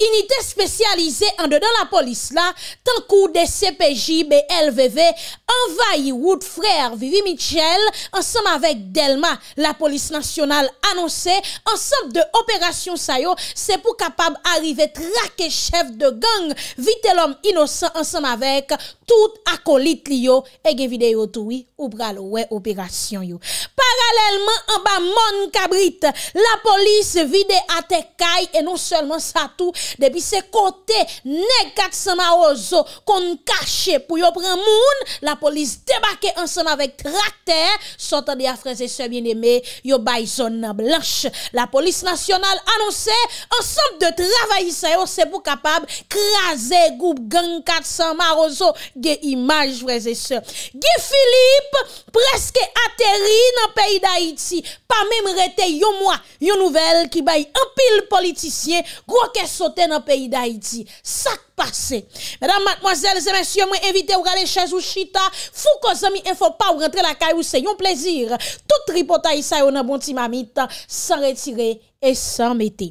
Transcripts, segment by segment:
Inite spesyalize an dedan la polis la... Tan kou de CPJ BLVV... Envayi wout frèr Vivi Michel... Ansem avèk Delma... La polis nasyonal anonsè... Ansem de operasyon sayo... Se pou kapab arrive trake chef de gang... Vite l'om inosan ansem avèk... Tout akolit li yo... Ege vide yo toui... Ou pral we operasyon yo... Paralèlman anba mon kabrit... La polis vide ate kay... E non selman sa tou... Depi se kote ne katsan ma ozo Kon kache pou yo pran moun La polis debake ansan avek Trate Sotan di a freze se bieneme Yo bay zon nan blanche La polis nasyonal anonse Ansan de travayisa yo se pou kapab Kraze goup gen katsan ma ozo Ge imaj freze se Ge filip Preske ateri nan peyi da iti Pa mem rete yo mwa Yo nouvel ki bay empil politisye Kwa ke sote dans le pays d'Haïti. Ça passe Mesdames, mademoiselles et messieurs, moi invité ou aller chez vous chita. Fou amis, il faut pas rentrer la caille ou c'est un plaisir. Tout tripotaille ça yon bon mamite, sans retirer et sans mettre.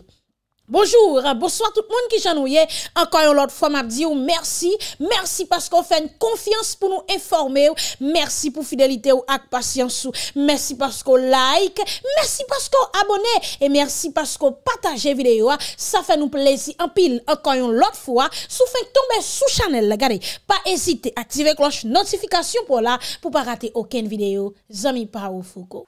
Bonjour, euh, bonsoir tout moun ki jan ou ye. Ankan yon lot fwa mardi ou mersi. Mersi pasko fèn konfians pou nou informe ou. Mersi pou fidelite ou ak pasyans ou. Mersi pasko like. Mersi pasko abone. E mersi pasko pataje videyo a. Sa fèn nou plezi anpin ankan yon lot fwa. Sou fèn tombe sou chanel la gade. Pa ezite ative kloche notifikasyon pou la. Po pa rate oken videyo. Zami pa ou foko.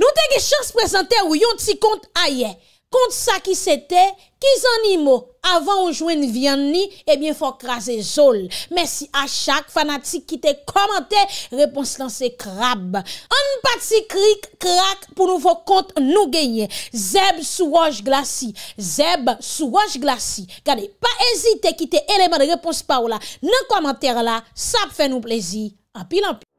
Nou te ge chans prezante ou yon ti kont aye. Kont sa ki sete, kizan imo. Avan ou jwen vyan ni, ebyen eh fok raze zol. Mèsi a chak fanatik ki te komante, repons lanse krab. An pati krik krak pou nou fok kont nou genye. Zeb sou waj glasi, zeb sou waj glasi. Gade, pa ezite ki te eleman repons pa ou la. Nou komante la, sap fè nou plezi. An pil an pil.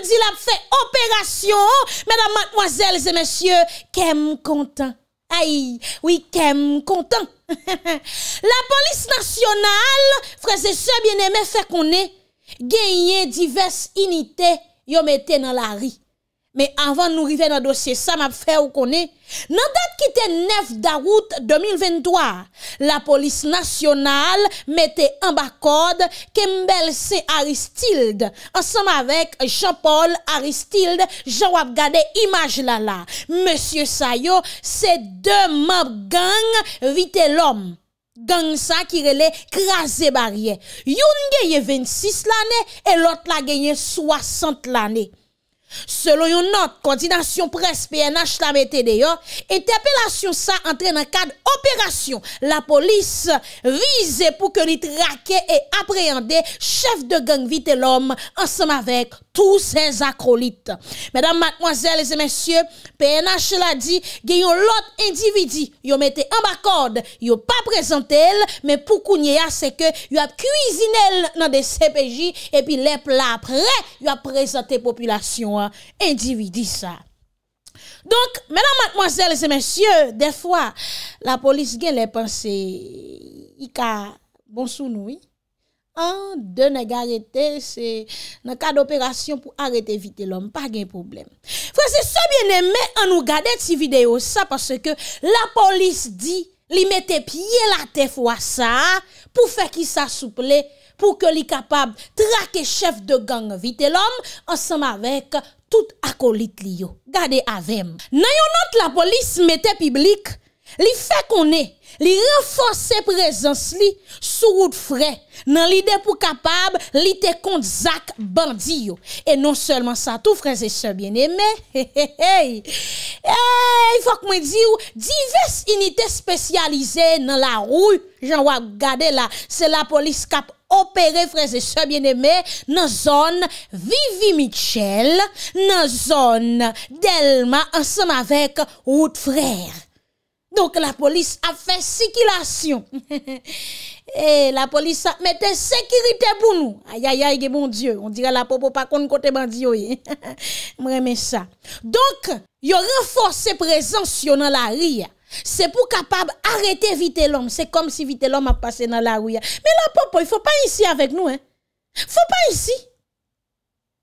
Di la fè operasyon Mèdam matmoazèl zè mèsyè Kem kontan Aï, wèy, kem kontan La polis nasyonal Frèzè se bienèmè fè konè Gèyè divers inité Yò mètè nan la ri Me avan nou rive nan dosye sa map fè ou konè, nan dat ki te 9 darout 2023, la polis nasyonal mette an bakod Kembel C. Aristilde ansanm avèk Jean-Paul Aristilde, Jean Wapgade, Image Lala, M. Sayo, se de map gang vite l'om. Gang sa ki rele krasè barye. Yon genye 26 l'anè e lot la genye 60 l'anè. Selon yon not koordinasyon pres PNH la mette deyo E te apelasyon sa antre nan kad operasyon La polis vize pou ke li trake E apreyande Chef de gang vite lom Ansem avek tou sen akrolit Madame, mademoiselle, les messieurs PNH la di Genyon lot individi Yon mette ambakode Yon pa prezante el Men pou kounye a seke Yon ap kuisine el nan de CPJ E pi lep la apre Yon ap prezante populasyon individi sa. Donk, menan matmoazel se mensyo, defwa la polis gen le panse i ka bon sou noui. An, de ne garete se ne ka d'operasyon pou arete vite l'om, pa gen problem. Franses, sa bienemme an nou gade ti video sa, parce ke la polis di li mette piye la te fwa sa pou fe ki sa souple pou ke li kapab trake chef de gang vite l'om, ansam avek tout akolit li yo. Gade avem. Nan yon not la polis mette piblik, li fe konen, li renfose prezans li sou wout fre, nan li de pou kapab, li te kont zak bandi yo. E non selman sa tou fre, ze se bien eme. Fok mwen di yo, divers inite spesyalize nan la rou, jan wak gade la, se la polis kap avan, opérer, frères et sœurs bien-aimés, dans zone Vivi Michel, dans zone Delma, ensemble avec autre frère. Donc la police a fait circulation. Et la police a mis sécurité pour nous. Aïe, aïe, aïe, bon Dieu. On dirait la popo pas contre côté bandit. Moi, ça. Donc, y ont renforcé présence dans la rue. C'est pour capable arrêter vite l'homme. C'est comme si vite l'homme a passé dans la rue. Mais la popo, il faut pas ici avec nous. Hein. faut pas ici.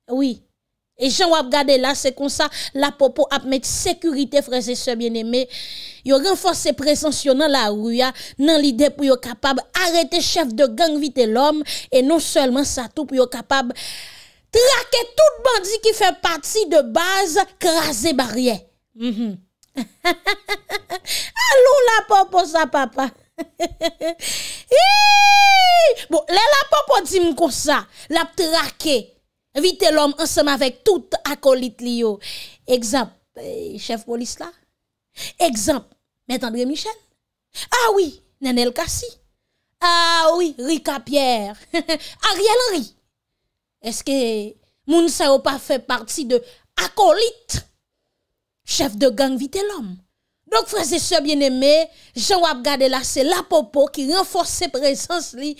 Oui. Et Jean wap là, c'est comme ça, la popo a met sécurité, frères et sœurs bien-aimés. renforcé la présence dans la rue, dans l'idée pour yo capable arrêter chef de gang vite l'homme, et non seulement ça tout, pour capable traquer tout bandit qui fait partie de base, craser barrière. Mhm. Allons la popo sa papa. bon, là la popo dit comme ça, l'a traqué. Vite l'homme ensemble avec tout acolyte lio. Exemple, eh, chef police là. Exemple, M. André Michel. Ah oui, Nenel Kassi. Ah oui, Rika Pierre. Ariel Henry. Est-ce que moun sa pas fait partie de acolyte chef de gang vite l'homme. Donc, frères et sœurs bien-aimés, Jean wap regarder là, c'est la popo qui renforce présence li.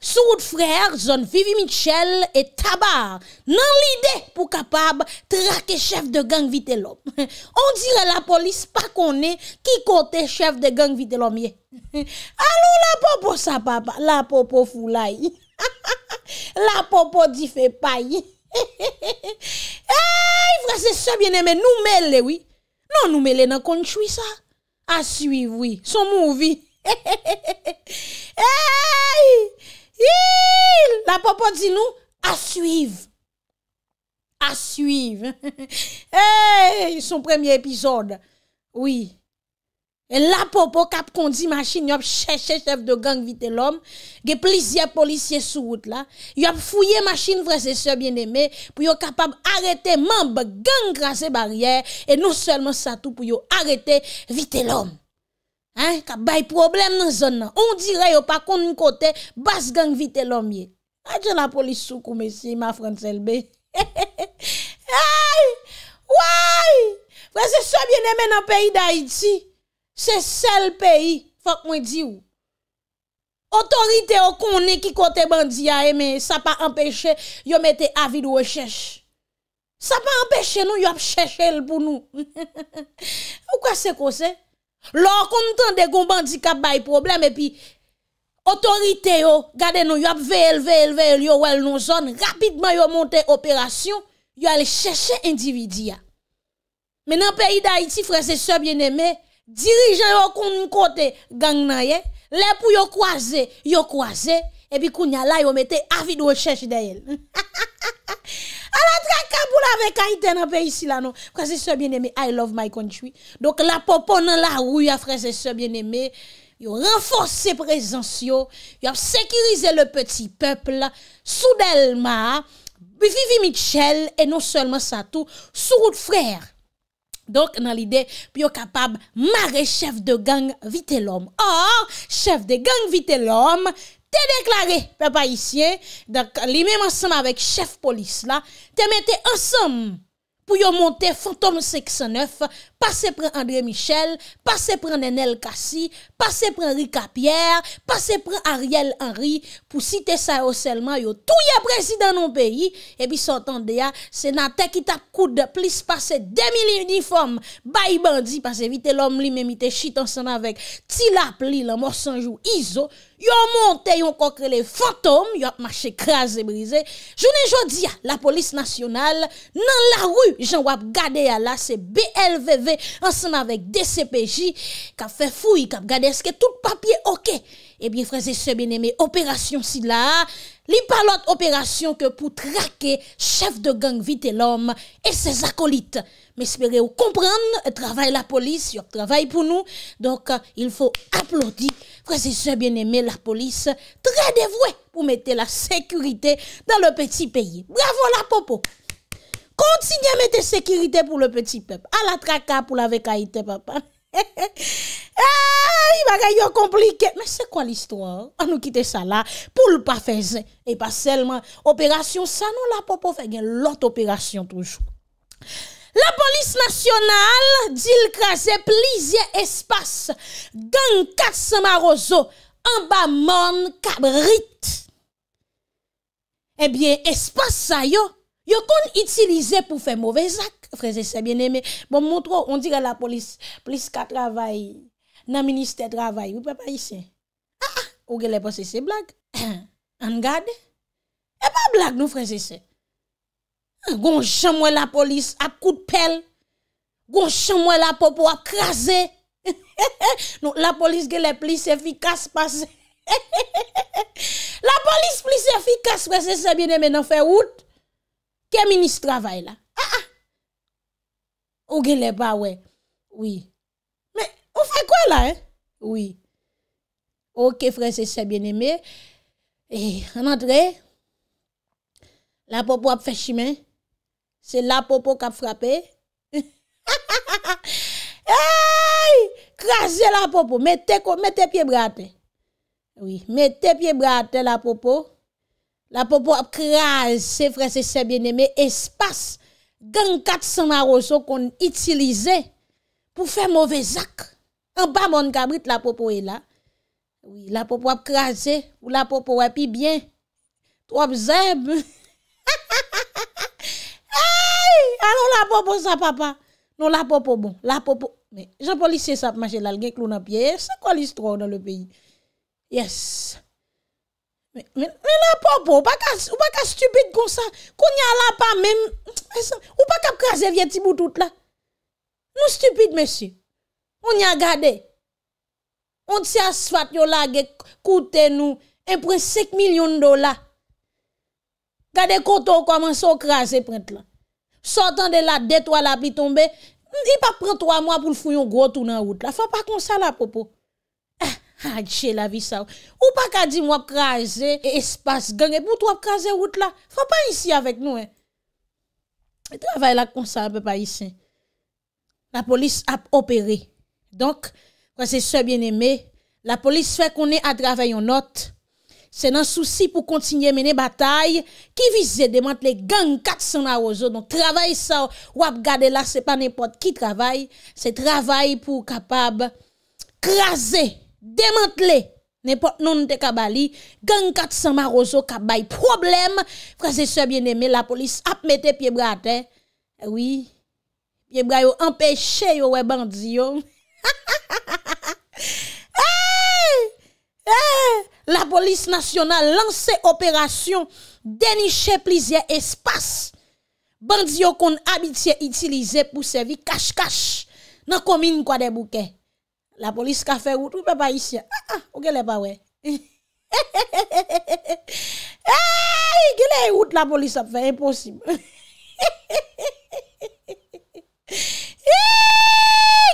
Sous frère, zone Vivi Michel et Tabar, non l'idée pour capable traquer chef de gang vite l'homme. On dirait la police pas qu'on est qui côté chef de gang vite l'homme. la popo ça, papa, la popo foulaille. la popo dit fait paye. C'est ça bien-aimés, nous mêlons, oui. Non, nous mêlons dans le ça. À suivre, oui. Son movie. hey! La papa dit nous, à suivre. À suivre. hey! Son premier épisode. Oui. E la popo kap kondi masin yop chè chè chèf de gang vite lom Ge plizye policye sou wot la Yop fouye masin vresè sè bien eme Pou yo kapab arete mamb gang krasè barriè E nou selman sa tou pou yo arete vite lom Ka bay problem nan zon nan On dirè yo pa kondi kote bas gang vite lom ye A jè la polis sou kou mesi ma fransèl be Vresè sè bien eme nan peyi da iti Se sel peyi, fòk mwen di ou. Otorite ou konen ki kote bandi ya e, men sa pa empèche yo mette avi do we chèche. Sa pa empèche nou, yo ap chèche el pou nou. Ou kwa se ko se? Lò konen tan de kon bandi kap bay probleme, epi otorite ou, gade nou, yo ap ve el, ve el, ve el, yo wèl nou zon, rapidman yo monte operasyon, yo ale chèche endividi ya. Men nan peyi da iti, frese se bien eme, dirigeant yon kon côté gang nan ye, les pou yo croiser, yo croiser et puis kounya là yo mette avis de recherche d'elle. Alors traka pour avec Haïti dans pays ici là non. Frères et bien aimé I love my country. Donc la popo dans la rue, frères et sœurs bien-aimés, yo renforcer présence yo, yo sécuriser le petit peuple Soudelma, Vivi Michel et non seulement ça tout, sous route frère. Donk nan lide, piyo kapab mare chef de gang vite l'om. Or, chef de gang vite l'om, te deklare pepa isyen, donk li mèm ansem avèk chef polis la, te mette ansem, pou yon monte Fantom 69, pase pre André Michel, pase pre Nenel Kassi, pase pre Enrique Capierre, pase pre Ariel Henry, pou site sa oselman yon touye prezid anon peyi, e bi sotan deya, se nan te ki tap kouda plis pase demili uniforme, bayi bandi, pase vite lom li memite chitansan avek, ti la pli la morsanjou izo, Yon monte, yon konkrele fantom, yon ap mache kras e brize. Jounen jodi ya, la polis nasyonal, nan la rou, jen wap gade ya la, se BLVV, ansen avèk DCPJ, kap fe fou yi, kap gade, eske tout papye ok. Ebyen eh freze se beneme, operasyon si la, li pa opération que pour traquer chef de gang vite l'homme et ses acolytes. Mais espérez vous comprendre, travail la police, yon travail pour nous. Donc, euh, il faut applaudir, frères et bien aimé la police, très dévouée pour mettre la sécurité dans le petit pays. Bravo la popo! Continuez à mettre sécurité pour le petit peuple. À la traca pour la vecaïté, papa. Ha, yon va yon komplike. Mè se kwa l'histoire? An nou kite sa la pou l'pa fezen. E pa selman operasyon sa nou la po po fegen l'ot operasyon toujou. La polis nasyonal dil krasè plizye espas den kats marozo an ba mon kabrit. Ebyen eh espas sa yo, yo kon itilize pou fe mouvezat. Frèze se bine mè, bon moutro, on dire la polis, polis ka travay, nan minister travay, wè pa pa yise, a a, ah, ah, ou gè lè posese blag, an gade, e eh, pa blag nou frèze se. Ah, gon chan mwen la polis ak kout pel, gon chan mwen la popo ak krasè, nou la polis gè lè polis efikas pasè. La polis polis efikas frèze se bine mè nan fè wout, ke minister travay la. ou gen le pa ouais, Oui. Mais on fait quoi là, hein? Oui. Ok, frère, c'est bien aimé. Et en entrée, la popo a fait chemin. C'est la popo qui a frappé. hey! Crasé la popo. Mettez mette pied braté. Oui, mettez pied braté la popo. La popo a crasé, frère, c'est bien aimé. Espace gang 400 maroso qu'on utilisait pour faire mauvais actes. En bas, mon cabrit, la popo est là. Oui, la popo a crasé, ou la popo a pi bien. Trois zèb hey! Alors la popo ça, papa. Non, la popo bon. La popo. Mais jean pas ça, marcher là, le dans en pied. C'est quoi l'histoire dans le pays? Yes. Men la popo, ou pa ka stupide kon sa, kon nye ala pa men, ou pa ka krasye vye ti boutout la. Nou stupide mesi, ou nye gade, on ti as fat yo la ge koute nou, en pre 5 milyon dola. Gade koto koman so krasye prent la. Sotan de la detwa la pi tombe, i pa pre 3 mwa pou l fuyon gwo tou nan wout la. Fa pa kon sa la popo. Hache la vie ça. Ou pas qu'à dire moi craser espace gang et pour toi craser route là. Faut pas ici avec nous hein. Travail là comme ça peut pas ici. La police a opéré. Donc quand c'est ça bien-aimé, la police fait qu'on est à travailler en note. C'est un souci pour continuer à mener bataille qui vise les gangs 400 Marozo. Donc travail ça, ou garder là, c'est pas n'importe qui travaille, c'est travail pour capable craser démanteler n'importe non de kabali gang 400 maroso kabay problème frères et sœurs bien-aimés la police a mis pied bras à terre eh oui pied bras yo empêché yo ouais bandi yo la police nationale lancé opération dénicher plusieurs espaces bandi yo qu'on habitué utiliser pour servir cache-cache dans commune quoi des bouquets La polis ka fè oud, ou pep ayisyen? Ha ah, ah, ha, ou gè lè pa wè? Ay, gè lè oud, la polis ap fè, imposible.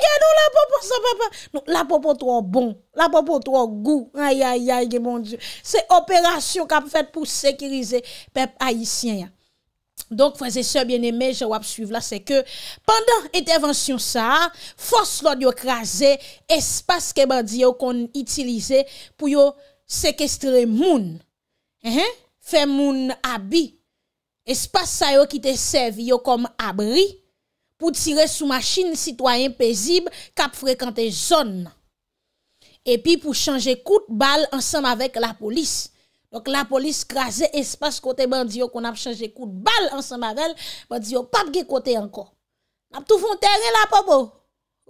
Gè nou la popo sa pep? Non, la popo to an bon, la popo to an gou. Ay, ay, ay, gè mon dieu. Se operasyon ka fèt pou sekirize pep ayisyen ya. Donc, frères et sœurs bien-aimés, je vais suivre là, c'est que pendant l'intervention ça, force l'ordre crasé, espace que bandit qu'on utilisé pour yo séquestrer moun. Hein? Faire moun gens Espace ça qui te servi comme abri pour tirer sous machine citoyen paisible cap fréquenter zone. Et puis pour changer coup de balle ensemble avec la police. Donk la polis krasè espas kote ban diyo kon ap chanje kout bal ansan mavel, ban diyo pap ge kote anko. Ap toufoun terre la popo.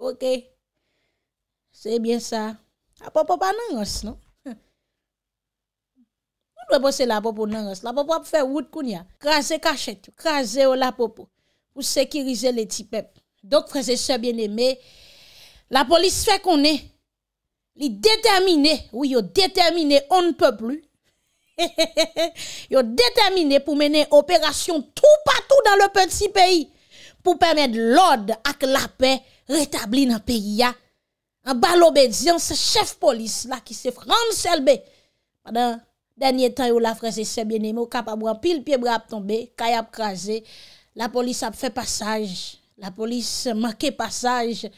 Ok. Se bien sa. La popo pa nan rase, non? Ou dwe bose la popo nan rase? La popo ap fè wout koun ya. Krasè kachet, krasè ou la popo. Ou sekirize le ti pep. Donk frase se bien eme, la polis fè konè, li determinè, ou yo determinè, on ne pe plou, yo déterminé pour mener opération tout partout dans le petit pays pour permettre l'ordre avec la paix rétablie dans le pays. En bas l'obédience, chef police là qui se France LB. Pendant dernier temps, yo la frère c'est bien aimé, capable en pile pied bras tomber, kayap crasé. La police a fait passage, la police manqué passage,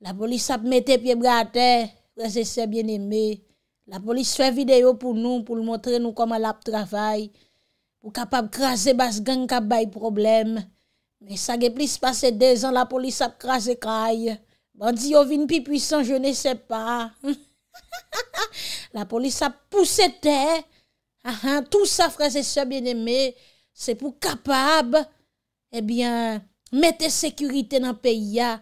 la police a mis pied bras à terre, frère c'est bien aimé. La polis fè video pou nou pou l'montre nou koman la ap travay. Pou kapap krasè bas genk ap bay problem. Men sa ge plis pase de zan la polis ap krasè kray. Bandi yo vin pi pwisan je ne se pa. La polis ap pwese te. Tout sa fraze se eh bien eme. Se pou kapab mette sekurite nan peya.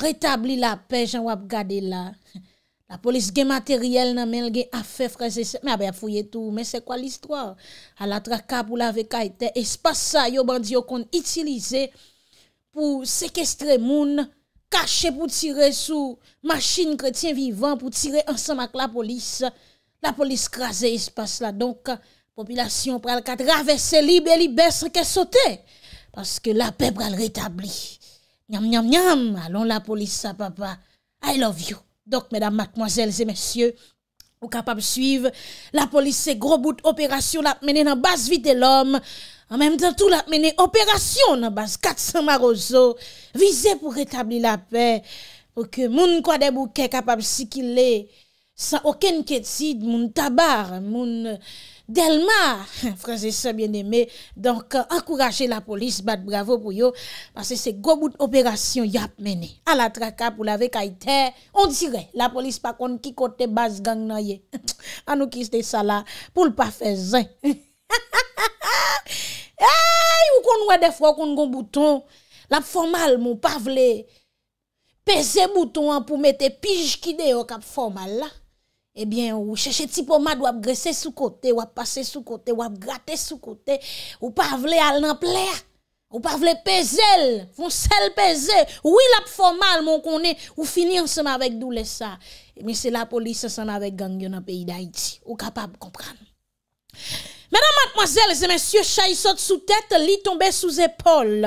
Retabli la pej an wap gade la. La polis gen materyel nan men gen afe fraze se. Mè a fouye tou. Mè se kwa l'histoire? A la traka pou la veka etè. E se passe sa yo bandi yo kon itilize pou sekestre moun. Kache pou tire sou. Machine kretien vivant pou tire ansan mak la polis. La polis krasè. E se passe la. Donk, popilasyon pral katravesse libe libe se ke sote. Paske la pe pral retabli. Niam, niam, niam. Alon la polis sa papa. I love you. Dok, mèdam, mèkmojèl, zè mèsyè, ou kapab suiv, la polisè gro bout operasyon la mènen nan bas vi de l'om, an mèm tan tout la mènen operasyon nan bas 400 marozò, vize pou retabli la pe, pou ke moun kwa debou ke kapab si ki lè, sa okèn ketid moun tabar, moun... Delma, franse se bien eme, donk akourache euh, la polis bat bravo pou yo pase se go bout operasyon yap mene. A la traka pou lave kaiten, on dire, la polis pa kon ki kote bas gang na ye. Anoukiste sa la pou l pa fe zan. Eyy, ou kon wade fwo kon kon bouton, lap formal moun, pa vle. Peze bouton an pou mete pijkide yo kap formal la. Ebyen ou cheche ti pomad wap gresse sou kote, wap pase sou kote, wap grate sou kote Ou pa vle al nan ple a, ou pa vle pezel, fon sel pezel Ou il ap formal moun konen, ou fini anseman vek dou lesa Ebyen se la polise san avek gang yon an peyi da iti, ou kapab kompran Menan matmozel, se mensyo chay sot sou tete, li tombe sou zepol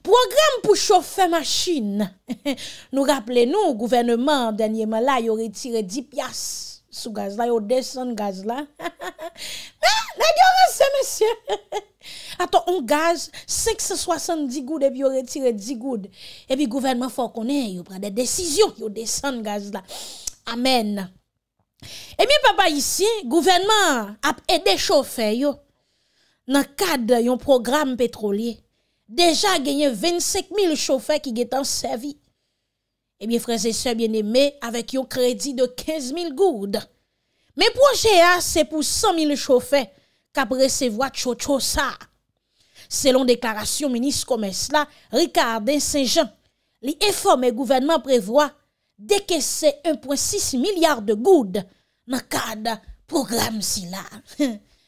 Program pou chofe machine Nou rappele nou, gouvernement denye mela yore tire di pias sous gaz là, yon descend gaz là. Mais monsieur. Attends, on gaz 570 goudes, et puis on retire 10 goud. Et puis gouvernement faut qu'on ait, prend des décisions, yo descend gaz là. Amen. Et bien papa ici, gouvernement a aidé chauffeur yo dans cadre d'un programme pétrolier. Déjà gagné 25 000 chauffeurs qui étaient service. Eh bien, frères et sœurs bien-aimés, avec un crédit de 15 000 goudes. Men proje a, se pou 100.000 chofè, ka presevo a tcho tcho sa. Selon deklarasyon menis komè s'la, Rikardin se jan, li efo men gouvenman prevoa, deke se 1.6 milyard de goud, man kada program si la.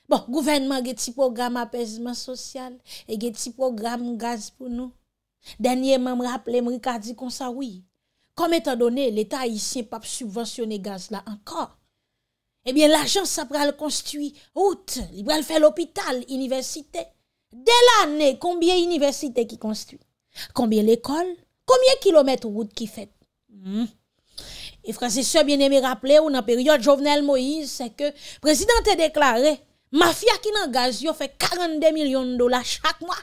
Bon, gouvenman ge ti program apèzman sosyal, e ge ti program gaz pou nou. Danyèman m raple, m Rikardin kon sa wè. Kom etan donè, l'Etat y siye pap subvensyon e gaz la ankor. Eh bien, l'agence ça pral construit route, il pral faire l'hôpital, université. Dès l'année, combien université qui construit? Combien l'école? Combien kilomètres route qui fait? Hmm. Et frère, c'est bien aimé rappeler ou dans la période Jovenel Moïse, c'est que le président a déclaré, mafia qui n'engage gaz fait 42 millions de dollars chaque mois.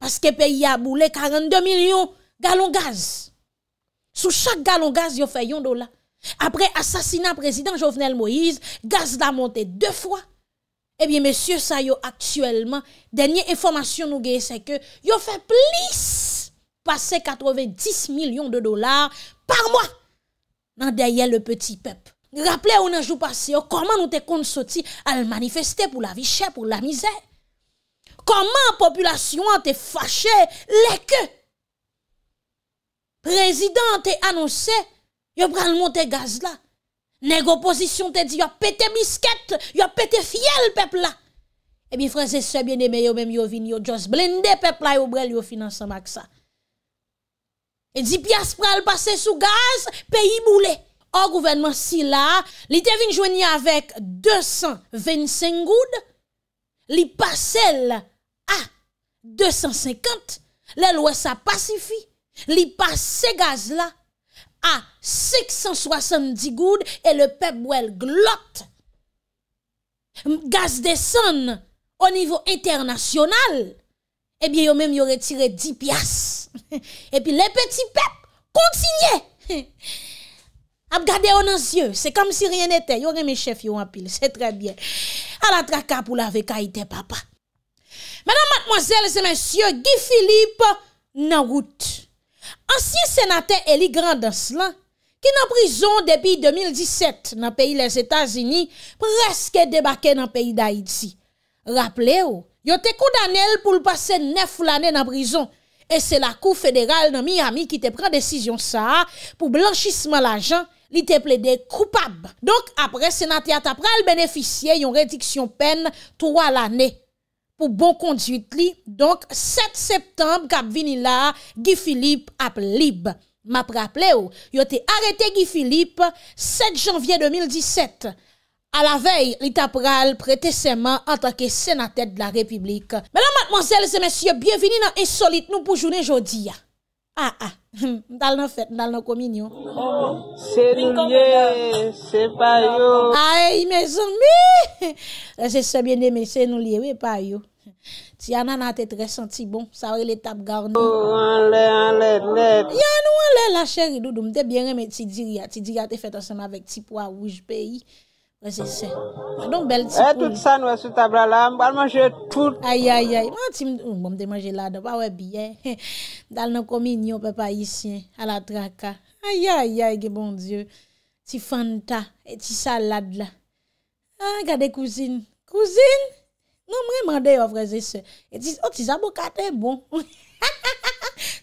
Parce que pays a boulé 42 millions de gallons gaz. Sous chaque gallon gaz, a fait un dollar. Après assassinat président Jovenel Moïse, gaz a monté deux fois. Eh bien, messieurs, ça y est actuellement, dernière information nous gagne, c'est que yo fait plus passer 90 millions de dollars par mois dans derrière le petit peuple. Rappelez vous le jour passé, oh, comment nous tes compte sorti à manifester pour la vie chère, pour la misère. Comment la population été fâchée les que président a annoncé Yo le monter gaz là. Nèg opposition te dit yo pété misquette, yo pété fiel peuple là. Et eh bien frères et sœurs bien-aimés, yo même yo vin yo just blender peuple là yo brel yo financement avec ça. Et 10 piastres pral passer sous gaz, pays boulet. Au gouvernement si là, li te vin avec 225 goud, li passel à 250, le loi ça pacifie, li passe gaz là à 670 goudes et le peuple glotte. Gaz descend au niveau international. Eh bien, yon même yon retiré 10 piastres. et puis les petits peuples continuent. Abgade regarder aux yeux, c'est comme si rien n'était. Yon mes chefs yon pile, c'est très bien. À la traka pour la vekaïté papa. Madame mademoiselle et messieurs, Guy Philippe, nan Ansiye senate Eli Grandos lan, ki nan prison depi 2017 nan peyi les Etats-Unis, preske debake nan peyi Daidzi. Raple ou, yo te kou danel pou l'passe nef lanen nan prison, e se la kou federal nan Miami ki te pren desisyon sa, pou blanchisme la jan, li te ple de koupab. Donk apre senate atapral beneficye yon rediksyon pen 3 lanen. pou bon konduit li. Donk, 7 septembre kap vini la, Guy Philippe ap libe. Ma praple yo, yo te arete Guy Philippe, 7 janvye 2017. A la vey, li tapral, prete seman, antake senatet de la republik. Mèlan matmanzèl, zè mèsyè, byè vini nan insolite nou pou jounen jodi ya. Ah, ha ah. ha. Ndal nan fèt, ndal nan kominyon. Se nou liye, se pa yo. Ay, me zon mi. Se sebyen deme, se nou liye, we pa yo. Ti yana nan tèt resenti bon, sawe le tap garni. An lè, an lè, lè. Yan ou an lè la chèri doudou, mdè bien remè ti diri ya. Ti diri ya te fèt ansan avèk ti po a wouj peyi. Vese se, mwen don bel ti pou. E tout san wese tablala, mwen manje tout. Ayayay, mwen ti mde, mwen mde manje lada, mwen wè biye. Dal nou komi nyo pepa yisyen, ala traka. Ayayay, ge bon dieu. Ti fanta, e ti salad la. Ha, gade kouzin. Kouzin, nou mwen mwende yo vese se. E ti, o ti zabo kate bon.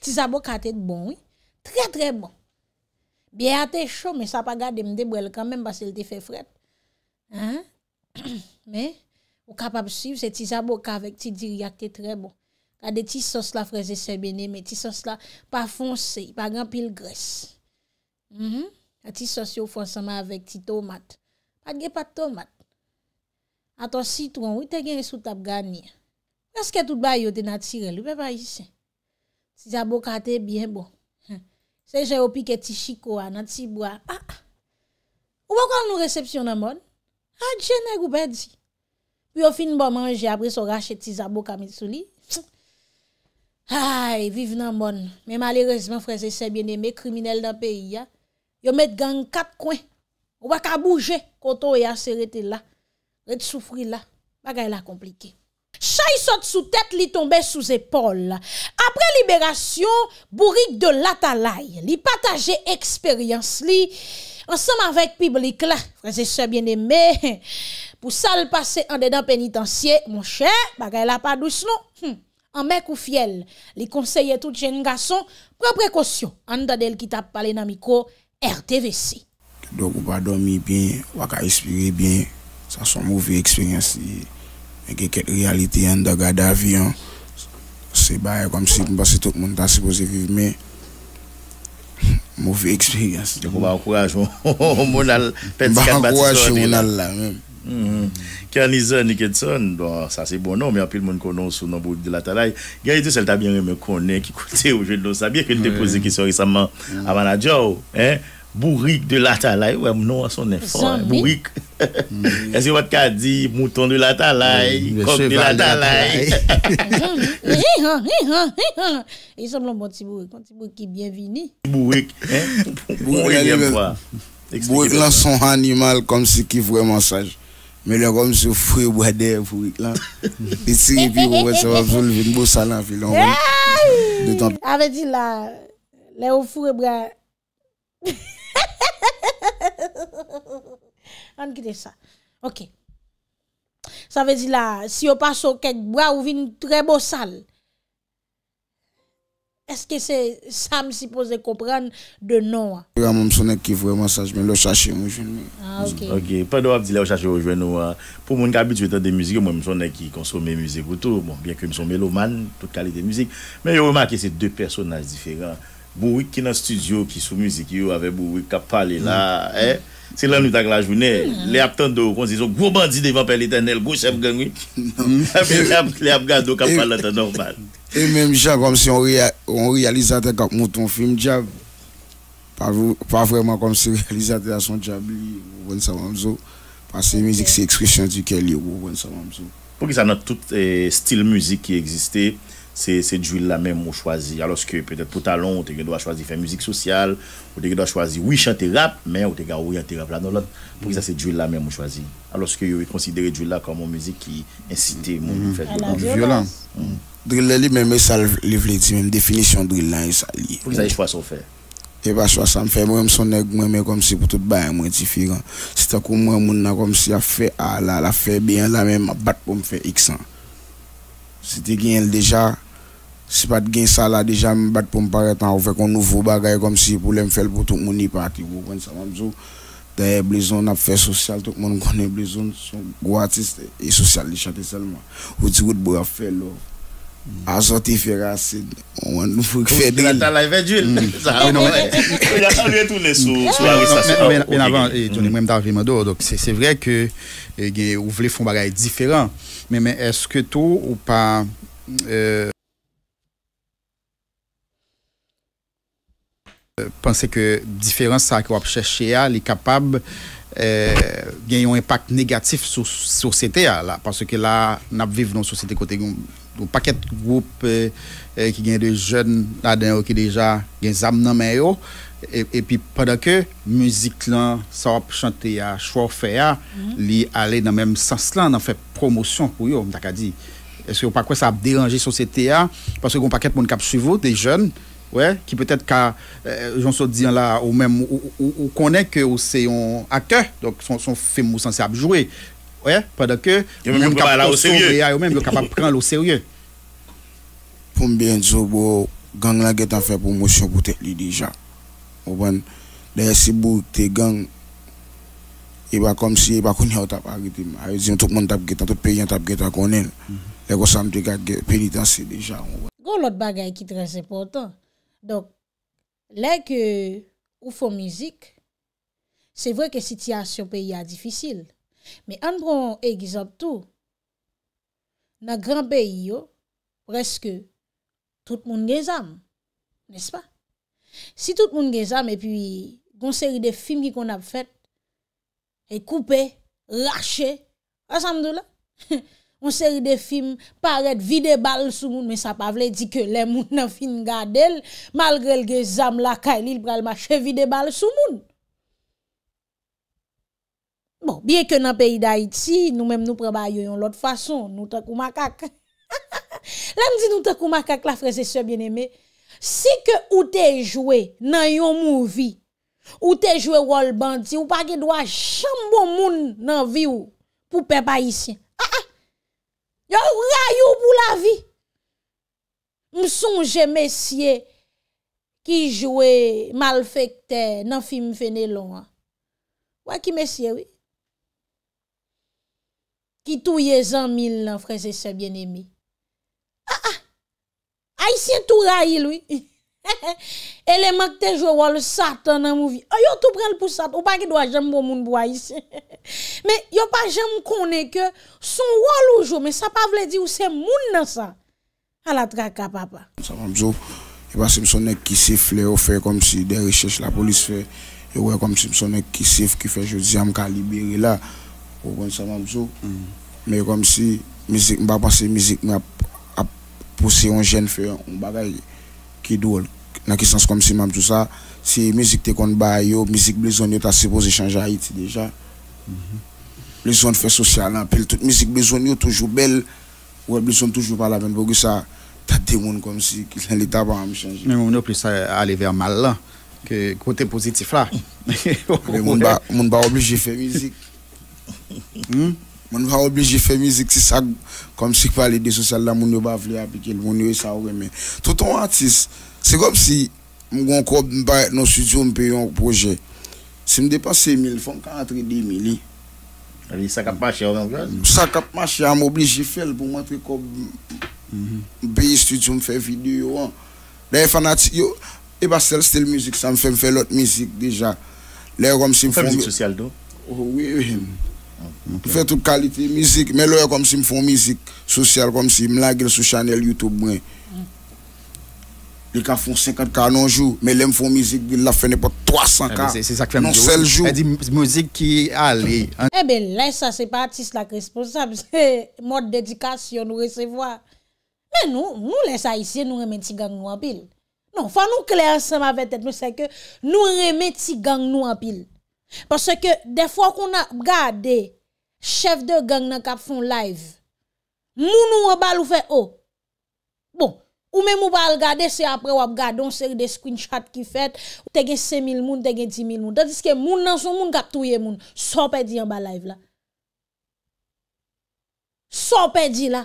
Ti zabo kate bon, oui. Tre tre bon. Biye ate chou, men sa pa gade mde bwele kamen basel te fe fret. Mè, ou kapap siv se ti jaboka vek ti diriak te tre bon Kade ti sos la freze sebene, me ti sos la pa fonse, pa gran pil gres mhm. Ti sos yo fonseman vek ti tomat Patge pa tomat A ton sitouan, ou te gen resout ap gani Neske tout bayo te natire, loupè pa yise Ti jaboka te bien bon Se je opi ke ti chiko an, nan ti bwa ah, ah. Ou bakan nou resepsyon nan moun? Adjen e goupè di. Pi yo fin bo manje apre so rache ti zabo kamisou li. Ay, vive nan bon. Men malérezman freze se bienemè kriminel dan peyi ya. Yo met gang kat kwen. Ou baka bouje koto we ase rete la. Rete soufri la. Bagay la komplike. Chay sot sou tèt li tombe sou zepol. Apre liberasyon, bourik de latalay. Li pataje eksperyans li... Ensemble avec public là, frères et sœurs bien-aimés, pour ça le passer en dedans pénitencier, mon cher, n'y la pas douce non. Hmm. En mec ou fiel, les conseillers tout jeune garçon, prend précaution. En dedans qui t'a parlé dans micro RTVC. Donc, on pas dormir bien, on pas respirer bien. Ça sont mauvaise expérience. Mais quelques réalité en dedans d'avion hein. avion. C'est comme si tout le monde était supposé vivre, mais mauvaise expérience. Je vous encourage, mon al, encourage mon al là Kianizan mm. Nicketson, bon, ça c'est bon nom, mais un peu le monde connaît sous nom de la taille. Gaïti, c'est le tabien, mais connaît qui côté au jeu de l'eau. Ça bien que tu déposes une question récemment à manager, oh, hein? Bourik de la talay, ouè mnou an son enfan. Bourik. E se wat ka di, mouton de la talay, kok mm, de la talay. E yon lom bon ti Bourik, bon ti Bourik ki bienvini. Bourik, hein, bon, Bourik yon mwa. Bourik lan son animal kom si ki vwè man saj. Mè lè kom si fwè bwè de fwè. E ti yon vwè se wavoun vwè mbosan an filon. Ave ti la, lè ou fwè bwè. On quitte ça. Ok. Ça veut dire là, si on vous passez quelques bras ou une très beau sale, est-ce que c'est ça me suppose comprendre de non? Je suis un homme qui vraiment sage, mais le chercher, moi je Ah, ok. Ok, pas de wap, dis-le, chercher, moi je ne Pour mon habitué de des musiques, moi je suis un qui consomme musique musiques tout, bon, bien que je suis mélomane, toute qualité de musique, mais je remarque que c'est deux personnages différents qui est mm. eh? le studio, qui sous musique, qui a parlé là. C'est là nous avons la journée. Les attendants, on dit gros bandit devant l'Éternel, gros chef gang. Les qui parlent normal. Et même, Jean, comme si on, réalise monte un film, diable, pas, vraiment comme si réalisateur à son diable, vous savez, parce que la musique, c'est l'expression du Kelly, vous Pour que tout eh, style musique qui existait, Se djoula men moun chwazi Alos ke peutet pou talon ou te gen do mm. bon. a chwazi fe mouzik sosyal Ou te gen do a chwazi wich an te rap Men ou te gen wich an te rap la non lot Pou ki sa se djoula men moun chwazi Alos ke yoy konsidere djoula kwa moun mouzik ki Insite moun fèd An aviolans Djoula li mè mè sa livleti mè mè definisyon djoula Pou ki sa yè chwasa ou fè E pa chwasa m fè mwen msonè kwen mè kom si Pou te bay mwen ti figan Si ta kou mwen moun nan kom si a fè A la la fè byen la mè mè bat pou m fè Se pat gen sa la dija mi bat pou mpare tan ouve kon nouvou bagay kom si pou lèm fèl pou tout mouni pati pou kon sa manjou. Ta e blizoun ap fèl sosyal tout moun kon e blizoun soum. Gwa ti este e sosyal li chate selman. Ou ti gout bou a fèl ou. A zote fèl asid. Ou an noufou fèl. Ou yata la evè djil. Sa anonè. Yata anonè tout lè sou. Ben avan, jouni mwem dar vim adò. Se vre ke ou vle fon bagay diferan. Men men eske tou ou pa... Pense ke diferans sa ak wap cheshe a li kapab eh, gen yon epak negatif sou sotete a la. Paske la nap viv nou sotete kote yon paket goup eh, eh, ki gen de jen la den yo ki deja gen zam nan men yo. E, e pi padakè, müzik lan sa wap chante a, chwa ou fe a, mhm. li ale nan menm sens lan nan fe promosyon kou yo, mdaka di. Eske wakwa sa ap deranje sotete a, paske yon paket moun kap suvo de jen. ouais, qui peut-être qu'à, euh, j'en suis dit là, ou même, ou, ou, ou connaît que c'est un acteur, donc son, son film ou censé jouer, ouais, pendant que, même, même capable au sérieux, ou même capable prendre au sérieux. Pour bien dire, gang la guette a fait promotion pour tête déjà. Ou bien, d'ailleurs, si vous êtes gang, il va comme si il va connaître pas tap arrêté. Ayo tout le monde t'a guette, tout le pays t'a guette à connaître. Mm-hmm. Les gosses, ça me pénitence déjà. Gon l'autre bagaille qui est très important. Donk, lè kè ou fò mizik, sè vwè kè sityasyon pe ya difisil. Mè anbron e gizap tou, nan gran pe yo, preske tout moun gen zam, nes pa? Si tout moun gen zam, e pi gonseri de film ki kon ap fèt, e koupe, lache, asam do la? On seri de film paret vide bal sou moun, men sa pa vle di ke lè moun nan film gade l, mal gre l ge zam laka l, il pral mache vide bal sou moun. Bon, biye ke nan peyi da iti, nou men nou prebayo yon lot fason, nou takou makak. La m di nou takou makak la freze se bien eme, si ke ou te jwe nan yon mou vi, ou te jwe rol banti, ou pa ge dwa chanm bon moun nan vi ou, pou pe pa isi. Ha ha! Ah, ah, Yo rayou pou la vi. M sonje mesye ki jwe mal fekte nan fi m vene lon an. Wak ki mesye wè? Ki touye zan mil nan freze se bien emi. A ah, a, ah. a yi sien tou rayil wè? e le mak te jo wòl satan nan mouvi. Yo tou pren l pou satan, ou pa ki dwa jem bo moun bwa isi. Me yo pa jem konen ke, son wòl ou jo, me sa pa vle di ou se moun nan sa, ala tra ka papa. Sa mam zo, yo pa si mson nek ki sifle, yo fe kom si de rechech la polis fe, yo wey kom si mson nek ki sif, ki fe jodze am kalibiri la, yo kon sa mam zo. Mm. Me yo kom si, mba pasi mizik, mba posi yon jen fe, yon bagay ki do wòl. dans le sens comme si même tout ça si musique t'es qu'on baille musique besoin tu t'as supposé changer Haïti déjà La mhm. besoin de faire social la hein. pile toute musique besoin yo toujours belle ouais besoin toujours pas la même pour que ça t'as des monde comme si l'état va changer mais on ne plus ça aller vers mal que côté positif là mais mon pas mon pas obligé faire musique hmm? on va obliger faire musique si ça comme si parler de social là mon yo pas appliquer le monde ça mais tout ton artiste Se kom si mwen kon m baye nou studio m pe yon proje, se m depa se mil, fon kan atri dee mili. An li sakap mache yon? Sakap mache yon, m obliji fel pou m atri kon. M peye studio m fe video yon. Dey fana ti yo, e basel stil mizik sa, m fe lot mizik deja. M fe mizik sosyal do? Ouye, ouye. M fe tout kalite mizik, men loye kom si m fon mizik sosyal oh, kom si m lagil sou chanel Youtube mwen. ils font 50 cas non jour, mais l'aime font musique, ils la font n'importe 300 cas. Eh ben, c'est ça que fait Non, seul jour. Elle dit musique qui allait. Hein. Eh bien, là, ça, c'est pas artiste la responsable, c'est mode d'éducation nous recevoir. Mais nous, nous, les haïtiens, nous remettons gang nous en pile. Non, faut nous clair ensemble avec nous, c'est que nous remettons gang nous en pile. Parce que des fois qu'on a regardé chef de gang qui font live, nous nous en bas, fait oh. Ou men mou pa al gade se apre wap gade on seri de screen chat ki fet. Ou tege se mil moun, tege di mil moun. Tati se ke moun nan son moun kap touye moun. So pe di an ba live la. So pe di la.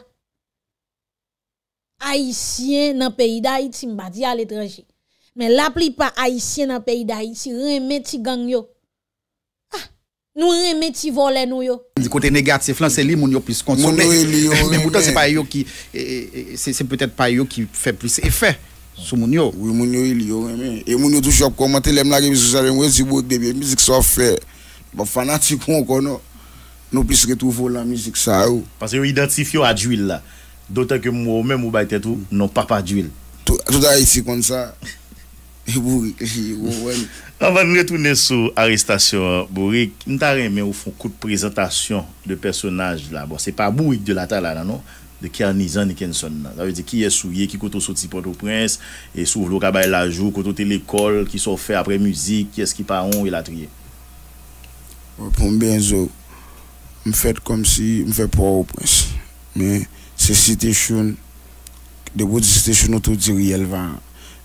Aisyen nan peyida iti mba di al etranjik. Men la pli pa aisyen nan peyida iti reme ti gang yo. nous remet ti voler nous yo côté négatif là c'est li moun yo plus consommer mais pourtant c'est pas yo qui eh, eh, eh, c'est peut-être pas yo qui fait plus effet sou moun yo oui moun yo il yo et moun yo toujours commenter l'aime la sur ça moi si beau bébé musique soit fait bon fanatique on connaît nous plus retrouver la musique ça oh. parce que identifier à d'huile là d'autant que moi même ou baïté tout non pas pas d'huile tout, tout ici comme ça Avan nou retounen sou Aristasyon Mwen ta reme ou fon kout prezentasyon De personaj la Se pa bouik de la ta non? la nan De kyanizan di ken son nan Ki esou ye ki koto soti poto prens E sou vlo kabay la jou koto telekol Ki so fe apre muzik Ki eski pa on ve la triye Mwen pon ben zo Mwen fet kom si mwen fe pou ou prens Men se sitasyon De gout di sitasyon Ou touti riyelvan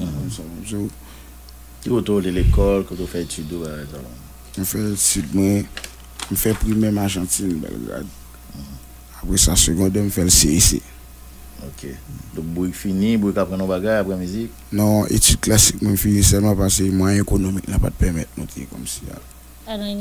Mm -hmm. Qui de l'école, quand tu fais études? Je fais études. je fais primaire en Argentine, Belgrade. Après ça, seconde, je fais le CIC. E. Ok. Donc, vous fini, vous après appris nos bagages après la musique Non, études classiques, je finis seulement parce que les moyens économiques n'ont pas de permettre de comme ça. Ah.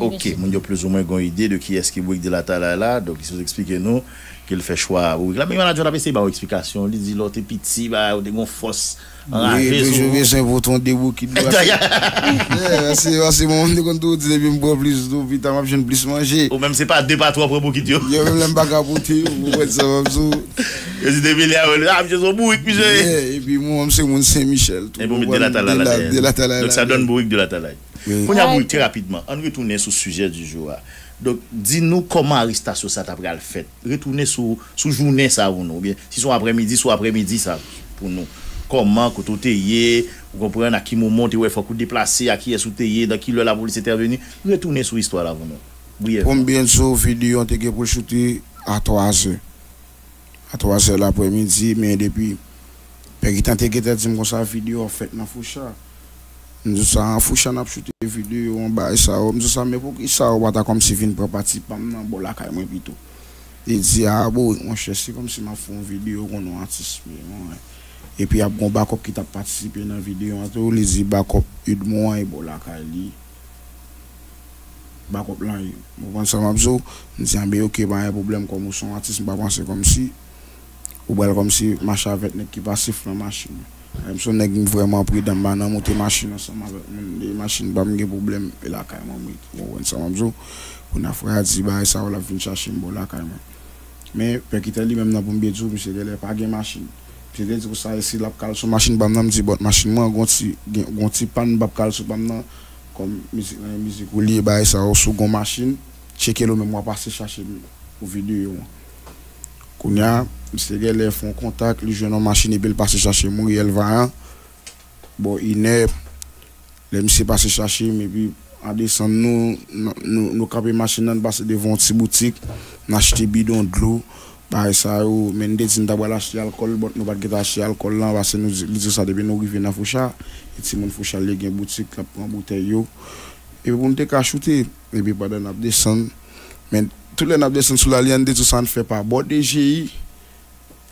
Ok, moun yo plus ou mwen gwen ide de ki eske bouik de la talay la Donk eh, ah, si yo se eksplike nou Ke l fè chwa a bouik la Mwen yo anajon apese ba ou eksplikasyon Li di lote piti ba ou de gwen fos Mwen yo ve se voton de bouik Ase moun mwen de gwen tout Se vim bo blis do Vitam apjen blis manje Ou mèm se pa de pa to apre bouik diyo Yo mèm lèm baka pou ti Ou mwen se devile a ou Mwen se moun se michel E pou mwen de la talay la Donk sa don bouik de la talay On a très rapidement. On retourne sur le sujet du jour. Hein. Donc, dis-nous comment s'est ça t'a le fait. Retournez sur sur journée ça ou bien, si c'est après-midi, c'est après-midi ça pour nous. Comment que tout est, vous comprenez à qui moment il faut qu'on déplacer, à qui est souté, dans qui la police est intervenue. Retournez sur l'histoire là, pour nous. Combien de vidéo ont été pour shooter à 3 heures À 3 heures l'après-midi, mais depuis, Péritant était dit ça vidéo fait dans Fouchard. mzou sa an fouch an ap choute videyo an ba e sa o mzou sa me pou ki sa o ba ta kom si vin pra pati pam nan bo lakay mwen pito e zi a ah, bo an chese kom si ma foun videyo konon atis mi e pi ap kon bakop ki ta patisipye nan videyo an to li zi bakop id mwen e bo lakay li bakop lan e mwansan mwap zo mzian ah, be ok ban e problem kon mwen son atis bakon se kom si ou bel kom si mach avet nek ki pa sif la machi mi Mwen son nek mwen vwèm apri dam ban nan mwote masin an sa mwen dey masin ba mwen gen problem e la kayman mwen. Mwen san mwen mzou. Mwen afwa yad zi bay sa w la fin chache mwen bo la kayman. Mwen pekite li mwen nan pou mwen bejou mwen se dey le pake masin. Mwen se dey di pou sa esil apkal sou masin ba mnen an zi bot masin man. Gon ti pan apkal sou masin nan kon mwen zi kou liye bay sa w sou goun masin. Cheke loun mwen wapase chache mwen ou videyo yo an. Kon yon. Mse gen lè fon kontak, li jwè nan machin e bel pasi chache moun yèl vayan. Bo inè, lè mse pasi chache, mè bi adesan nou, nou kapè machin nan basi devonti boutik, nashite bidon drou, ba esay ou men de zin dabal asye alkol, bot nou bat get asye alkol lan basi nou zi zi sa debè nou givè nan foucha, eti moun foucha lè gen boutik la pou an boutè yo. E bon de kachoute, mè bi bade nabde san, men tout le nabde san sou la liyan de zi san fè pa, bot de je yi,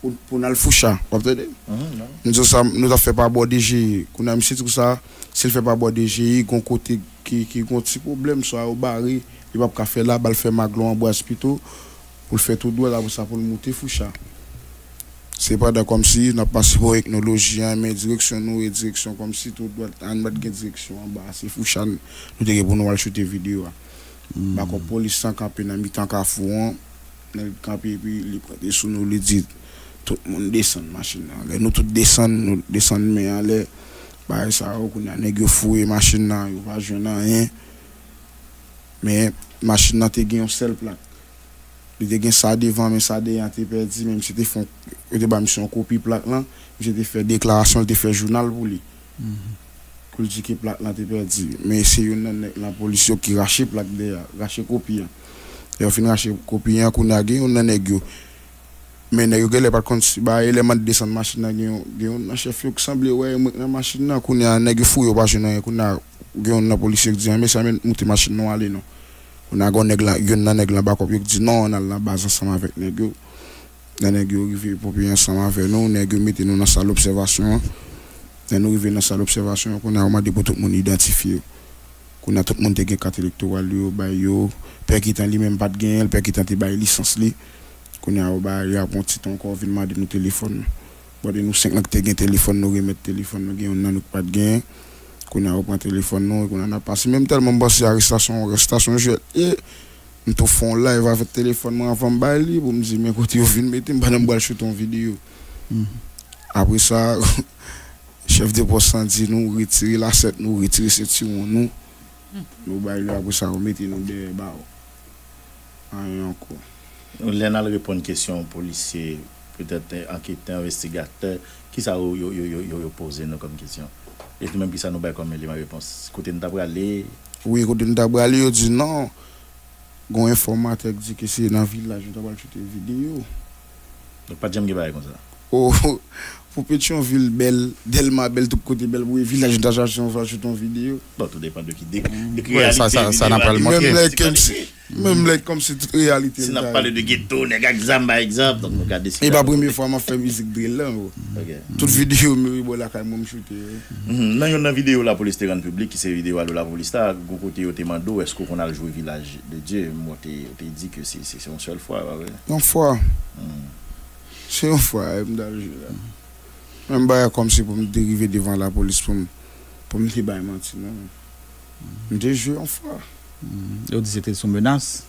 pour pour le foucha vous comprenez nous ça nous a fait pas bord DG qu'on a mis tout ça s'il fait pas bord DG gon côté qui qui gon petit problème soit au barré il va pas faire là bal faire maglo en bois plutôt pour faire tout droit là pour ça pour monter foucha c'est pas comme si n'a pas pour technologie mais direction nous et direction comme si tout doit en mettre direction en bas c'est foucha nous devons pour nous shooter vidéo mhm. bah comme police sans camper dans mi-temps carrefour dans camper puis il prend sous nous le dit Tout moun desen machin nan. Gè nou tout desen, nou desen men alè. Baye sa rou kou nan e gyo fou e machin nan. Yon pa joun nan yen. Men, machin nan te gen yon sel plak. Yon te gen sa devan, men sa de yon te perdi. Men mwen se te fon, yon te ban mwen se yon kopi plak lan. Mwen se te fè deklarasyon, se te fè jounal pou li. Mm-hmm. Kou jikè plak nan te perdi. Men se yon nan la polisyon ki rachè plak de ya. Rachè kopi ya. Yon fin rachè kopi ya kou nan gen yon nan e gyo. Men yon gen le pat konti, ba eleman de desan mashina gen yon, gen yon nan chef yon kisamble wey yon mek nan mashina, koun yon nan gen fuyo bashina yon, koun nan gen yon nan polisye yon diyan, ah, me sa men mouti mashina yon ale yon. Koun nan gen yon nan gen yon bakop yon diyan, nan yon nan la bazan samavek, nen gen yon. Nan gen yon gen yon popye yon samavek nou, nen gen yon meten yon nasal observasyon. Ten yon gen yon nasal observasyon, koun nan yon madi pou tout moun identifiye. Koun nan tout moun te gen katelektowal yon, bay yo, pekitan li men pat gen yon, pekitan te bay lisans li qu'on a au bar il a bon petit encore de nos téléphones bon de nous cinq ans que téléphone nous remet téléphone nous gagne on n'a pas de gain qu'on a repris téléphone nous qu'on en a passé même tellement bas c'est arrestation arrestation je et eh, nous au fond là il va faire téléphone moi avant Bali pour me dire mais écoute au film mettez madame bal sur ton vidéo mm-hmm. après ça chef de poste dit nous retirer la cette nous retirer cette tion nous mm. nous bal après ça on remettez nous des barres encore va répond à une question policier, peut-être enquêteur, investigateur, qui ça a posé nous comme question Et nous même qui ça nous donne comme élément ma réponse Côté nous avons Oui, côté nous avons allé, ils dit non. Un informateur dit que c'est dans le village, nous avons des vidéo. Donc pas de jam qui comme ça Oh pour ville Belle, Delma, Belle, tout côté Belle, oui, village on va sur ton vidéo. Non, tout dépend de qui. découvre. ouais, ça, ça, n'a pas le manqué. Même les comme comme c'est une réalité. Si on parle de ghetto, les gars, exemple, par exemple, donc regardez Et pas bah, la première fois, m'a fait musique drill là. Oh. Toute vidéo, mais voilà quand même, shooté. Eh. Mhm. Dans une vidéo, la police terrain public, qui c'est vidéo de la police, là, côté, au mando, est-ce qu'on a joué village de Dieu? Moi, t'es dit que c'est une seule fois, Une fois. Mhm. Se yon fwa e, m dal jwe la. M bay a komse pou m deyive devan la polis pou m li bayman ti nan. M dey non? jwe yon fwa. Mm-hmm. Yo di se te sou menans?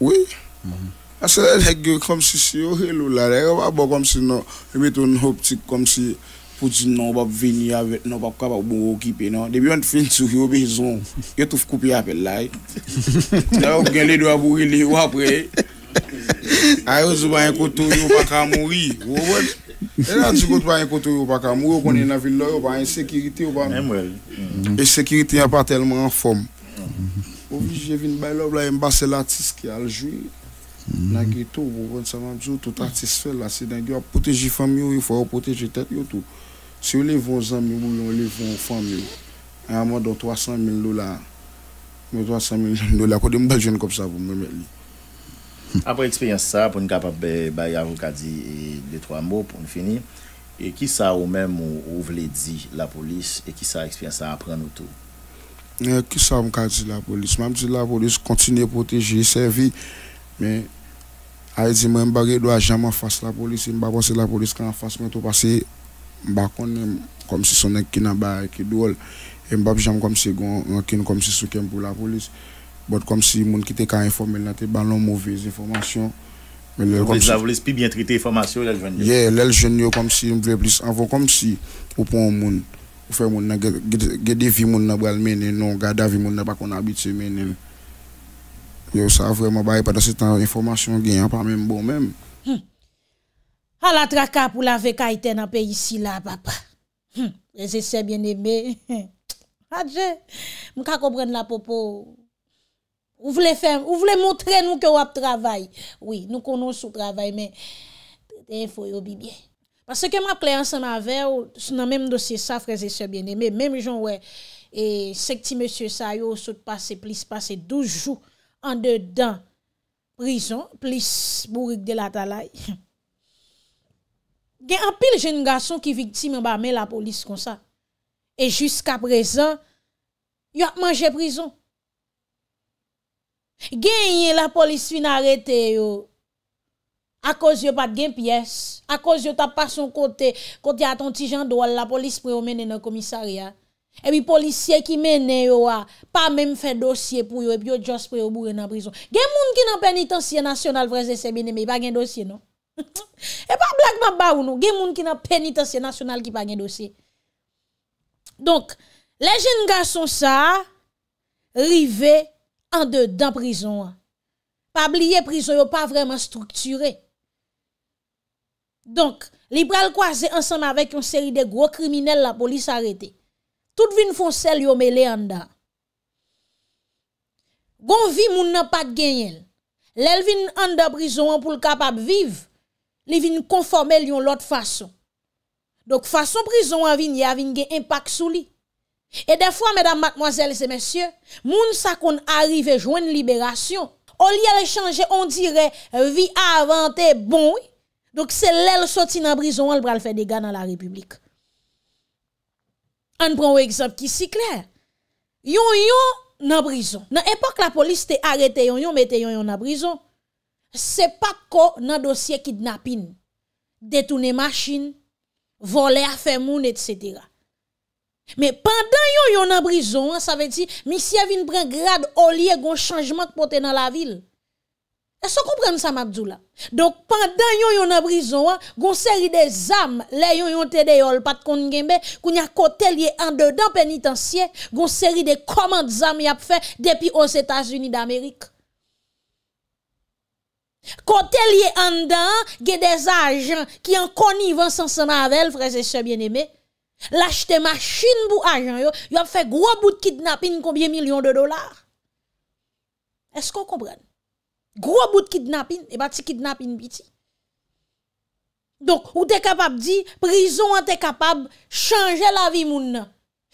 Oui. Mm-hmm. A se yon ek gey komse si yo helou la. E yon ap ap komse nan, yon betou nou ptik komse puti nan wap veni avet nan wap kap ap bon wokipe nan. Dey bi yon fin sou yon bezon, yon touf koupi ap elay. Yon gen li do ap ouli yo ap rey. E. Ayo zou bayan koutou yon baka mouri e Yon an ti koutou bayan koutou yon baka mouri Kon yon avin lor yon bayan sekiriti yon baka mouri E sekiriti yon pa telman fom Ovi jye vin bay lor Mba se lartis ki aljou Nagi tou Tout artist fel la Si dengi yon poteji fom yon Yon foy yon poteji tet yon Si yon levon zanm yon Yon levon fom yon Yon amando 300 mil dolar 300 mil dolar Kote mba jen kopsa voun Mwen me li Apre ekspeyans sa, pou nou kapap bay avon kadi de 3 mou pou nou fini, e ki sa ou men moun ou vle di la polis e ki sa ekspeyans sa apren nou tou? E euh, ki sa ou mwen kadi la polis, mwen mwen di la polis kontine proteji se vi, men a yi di mwen mba ge do a jam an fas la polis, mwen mba kose la polis kan an fas mwen to pase, mba konen kom se sonen kinan bay ki dool, mba jaman kom se konen kinan kom se souken pou la polis. Bote kom si moun ki te ka informel nan te ban loun mouvez informasyon. Mwen lèl kom si... Mwen lèl sa wèl espi byen trite informasyon lèl jwenn yo. Ye, lèl jwenn yo kom si mwen vèl plis avon kom si. Ou pon moun. Ou fè moun nan gède vi moun nan bral menen. Non gada vi moun nan pa kon abite menen. Yo sa vwèl mwen baye pa da se tan informasyon gen. A pa mèm bon mèm. Hmm. A la traka pou la ve ka iten apè isi la papa. Hmm. E zè se mwen eme. Hmm. Adjè. Mwen ka kobren la popo... Ou vle fèm, ou vle moutre nou ke wap travay. Oui, nou konon sou travay, men. Pe te enfo yo bi bien. Pase ke map kléans an avè, ou soun an mèm dosye sa, freze se bien. Mèm joun wè, e, sekti mèsyo sa yo, sou te pase, plis pase doujou, an de dan, prison, plis bourik de la talay. Gen apil jèn gason ki viktime, mba mè la polis kon sa. E jysk ap rezan, yo ap manje prison. Gen yon la polis fin arete yo A koz yo pat gen piyes A koz yo tap pa son kote Kote aton ti jan do al la polis Pre yon mene nan komisari ya Ebi wi polisye ki mene yo a Pa men fe dosye pou yo Ebi yo just pre yon mou re nan prison Gen moun ki nan penitensye nasyonal Vreze se bine me I pa gen dosye no E pa blag ma ba ou nou Gen moun ki nan penitensye nasyonal Ki pa gen dosye Donk Le jen ga son sa Rive An de dan prizon an. Pa bliye prizon yo pa vreman strukture. Donk, li pral kwa ze ansanm avèk yon seri de gro kriminel la polis arete. Tout vin fon sel yo me le an da. Gon vi moun nan pak genyen. Le vin an da prizon an pou l kapab viv. Li vin konforme lyon lot fason. Donk fason prizon an vin, ya vin gen impak sou li. E defwa, mèdam, matmoazèl, se mèsyè, moun sa kon arrive jwen liberasyon, o li alè chanje, on dire, vi avante bon wè, dok se lèl soti nan brison, wèl pral fè dega nan la republik. An pran wè ekzab ki si klè, yon yon nan brison. Nan epok la polis te arete yon yon, mette yon yon nan brison, se pa ko nan dosye kidnapin, detounè machin, volè a fè moun, etc., Mais pendant yon yon en prison, hein, ça veut dire, monsieur a prend grade au lieu gon changement que dans la ville. Est-ce que comprend ça, Mabdoula? Donc, pendant yon yon en prison, hein, gon série des âmes, les yon yon te de ils pat kon genbe, koun ya kote lié en dedans pénitencier, gon série de commandes zam yap fait depuis aux États-Unis d'Amérique. Côté lié en dedans, a des agents qui en sans ensemble avec, frères et sœurs bien-aimés l'acheter machine pour agent yo, yo a fait gros bout de kidnapping combien millions de dollars. Est-ce qu'on comprend? Gros bout de kidnapping et pas petit kidnapping petit. Donc, ou t'es capable de dire, prison, hein, t'es capable de changer la vie moun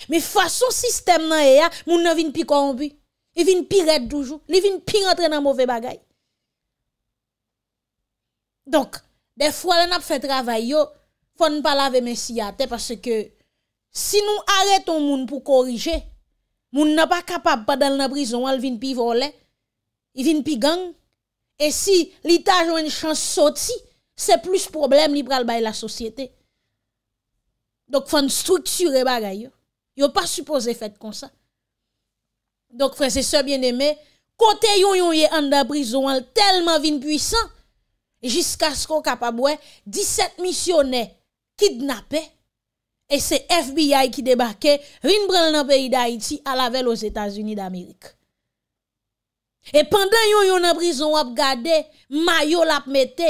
Mais façon système nan ya, eh, ah, moun nan vin pi corrompu. Il vin pi toujours. Il vin pire rentre dans mauvais bagay. Donc, des fois, on a fait travail yo, faut ne pas laver mes parce que si nous arrêtons gens pour corriger, ne n'a pas capable dans la prison, elle vient pi voler, il vient gang. Et si l'État a une chance sorti, c'est plus problème li la société. Donc faut structurer bagay yo. Yo pas supposé faire comme ça. Donc frères et sœurs bien-aimés, côté yon yon yé en la prison, tellement puissants puissant jusqu'à ce qu'on capable 17 missionnaires kidnappés et c'est FBI qui débarquait, rin dans le pays d'Haïti à la velle aux États-Unis d'Amérique. Et pendant yon yon en prison ap gade, maillot l'a mette,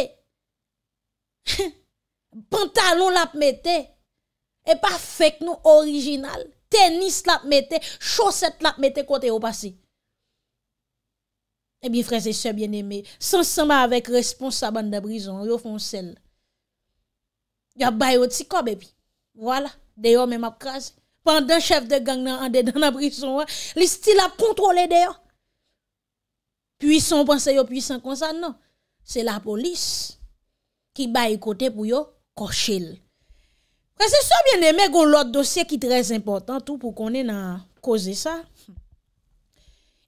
pantalon l'a mette, et pas fake nous original, tennis l'a mette, chaussette l'a mette côté au passé. Eh bien, frères et sœurs bien-aimés, sans ensemble avec responsable de prison, yon fon sel. Yon bayo ti et bébé. Voilà, d'ailleurs, même après, Pendant chef de gang nan dans la prison, les style a contrôlé d'ailleurs. Puissant, pense. yo puissant comme non. C'est la police qui baille côté pour yo cocher. C'est ça bien aimé, gon l'autre dossier qui très important tout pour qu'on ait à causer ça.